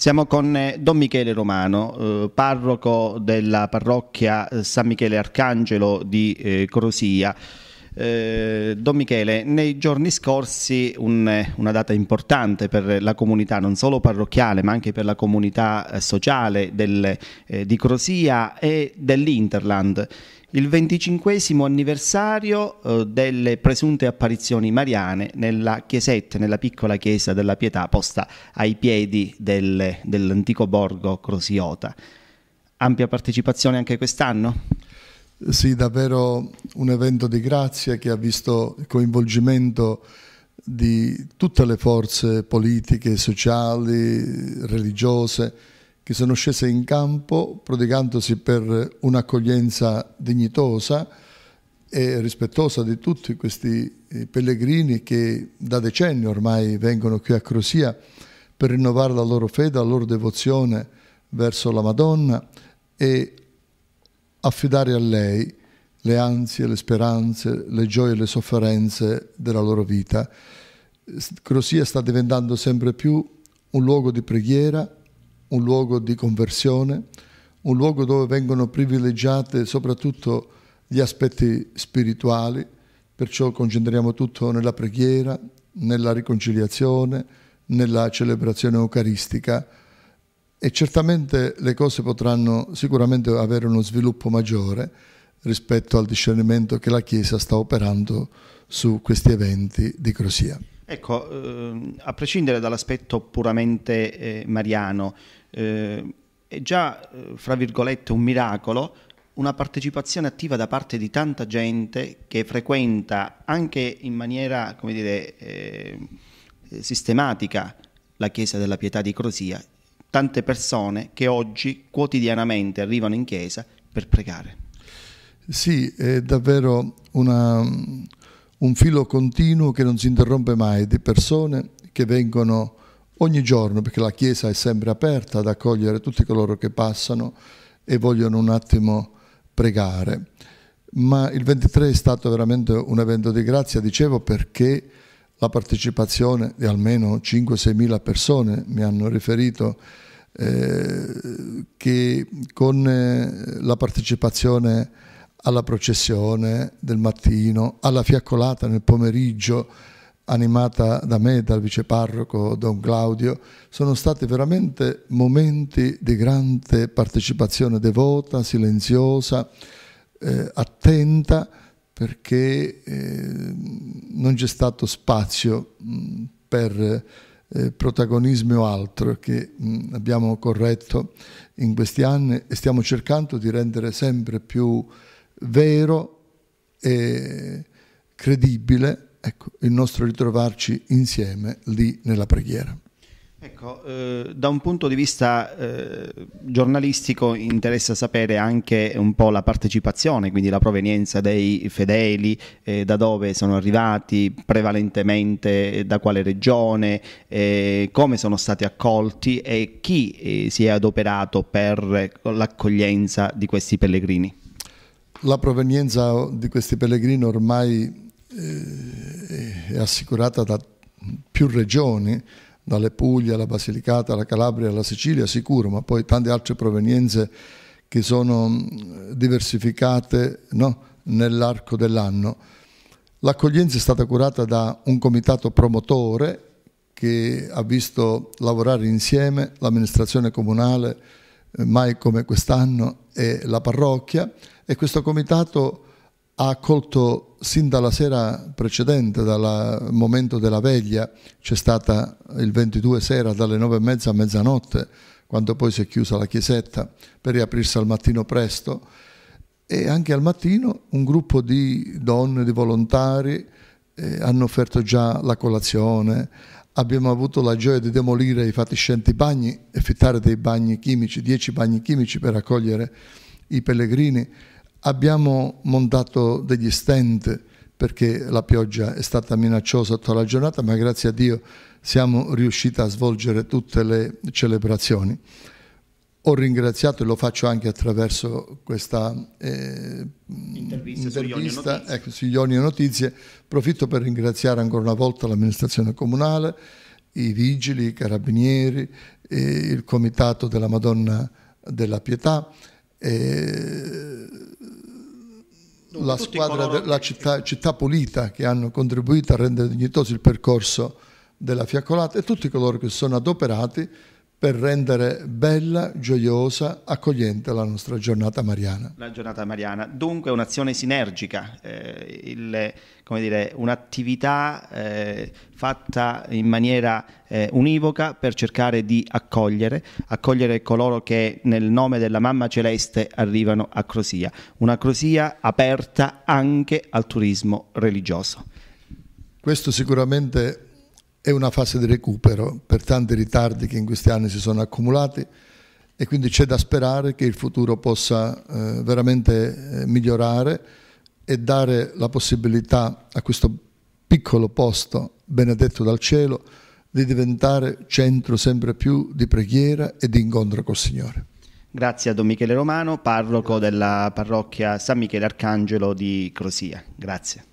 Siamo con eh, Don Michele Romano, eh, parroco della parrocchia eh, San Michele Arcangelo di eh, Crosia. Eh, Don Michele, nei giorni scorsi un, eh, una data importante per la comunità non solo parrocchiale ma anche per la comunità sociale del, di Crosia e dell'Interland il venticinquesimo anniversario eh, delle presunte apparizioni mariane nella chiesetta, nella piccola chiesa della pietà posta ai piedi del, dell'antico borgo Crosiota. Ampia partecipazione anche quest'anno? Sì, davvero un evento di grazia che ha visto il coinvolgimento di tutte le forze politiche, sociali, religiose, che sono scese in campo prodigandosi per un'accoglienza dignitosa e rispettosa di tutti questi eh, pellegrini che da decenni ormai vengono qui a Crosia per rinnovare la loro fede, la loro devozione verso la Madonna e affidare a lei le ansie, le speranze, le gioie e le sofferenze della loro vita. Crosia sta diventando sempre più un luogo di preghiera, un luogo di conversione, un luogo dove vengono privilegiate soprattutto gli aspetti spirituali, perciò concentriamo tutto nella preghiera, nella riconciliazione, nella celebrazione eucaristica e certamente le cose potranno sicuramente avere uno sviluppo maggiore rispetto al discernimento che la Chiesa sta operando su questi eventi di Crosia. Ecco, eh, a prescindere dall'aspetto puramente eh, mariano, eh, è già, eh, fra virgolette, un miracolo una partecipazione attiva da parte di tanta gente che frequenta anche in maniera, come dire, eh, sistematica la Chiesa della Pietà di Crosia, tante persone che oggi quotidianamente arrivano in Chiesa per pregare. Sì, è davvero una, un filo continuo che non si interrompe mai di persone che vengono ogni giorno, perché la Chiesa è sempre aperta ad accogliere tutti coloro che passano e vogliono un attimo pregare. Ma il 23 è stato veramente un evento di grazia, dicevo perché la partecipazione di almeno 5-6 mila persone, mi hanno riferito eh, che con eh, la partecipazione alla processione del mattino, alla fiaccolata nel pomeriggio animata da me, dal viceparroco Don Claudio, sono stati veramente momenti di grande partecipazione devota, silenziosa, eh, attenta, perché eh, non c'è stato spazio mh, per eh, protagonismi o altro che mh, abbiamo corretto in questi anni e stiamo cercando di rendere sempre più vero e credibile ecco, il nostro ritrovarci insieme lì nella preghiera. Ecco, eh, da un punto di vista eh, giornalistico interessa sapere anche un po' la partecipazione, quindi la provenienza dei fedeli, eh, da dove sono arrivati, prevalentemente eh, da quale regione, eh, come sono stati accolti e chi eh, si è adoperato per l'accoglienza di questi pellegrini la provenienza di questi pellegrini ormai eh, è assicurata da più regioni, dalle Puglia alla Basilicata, alla Calabria, alla Sicilia, sicuro, ma poi tante altre provenienze che sono eh, diversificate no? nell'arco dell'anno. L'accoglienza è stata curata da un comitato promotore che ha visto lavorare insieme l'amministrazione comunale, mai come quest'anno e la parrocchia e questo comitato ha accolto sin dalla sera precedente, dal momento della veglia, c'è stata il 22 sera dalle nove e mezza a mezzanotte, quando poi si è chiusa la chiesetta per riaprirsi al mattino presto e anche al mattino un gruppo di donne, di volontari eh, hanno offerto già la colazione, abbiamo avuto la gioia di demolire i fatiscenti bagni e fittare dei bagni chimici, 10 bagni chimici per accogliere i pellegrini. Abbiamo montato degli stand perché la pioggia è stata minacciosa tutta la giornata, ma grazie a Dio siamo riusciti a svolgere tutte le celebrazioni ho ringraziato e lo faccio anche attraverso questa eh, intervista, intervista ecco, su Ionio Notizie. Approfitto ecco, per ringraziare ancora una volta l'amministrazione comunale, i vigili, i carabinieri, eh, il comitato della Madonna della Pietà. Eh, la squadra, della città, città pulita che hanno contribuito a rendere dignitoso il percorso della fiaccolata e tutti coloro che sono adoperati per rendere bella, gioiosa, accogliente la nostra giornata mariana. La giornata mariana, dunque un'azione sinergica, eh, il, come dire, un'attività eh, fatta in maniera eh, univoca per cercare di accogliere, accogliere coloro che nel nome della Mamma Celeste arrivano a Crosia, una Crosia aperta anche al turismo religioso. Questo sicuramente è è una fase di recupero per tanti ritardi che in questi anni si sono accumulati e quindi c'è da sperare che il futuro possa eh, veramente eh, migliorare e dare la possibilità a questo piccolo posto benedetto dal cielo di diventare centro sempre più di preghiera e di incontro col Signore. Grazie a Don Michele Romano, parroco della parrocchia San Michele Arcangelo di Crosia. Grazie.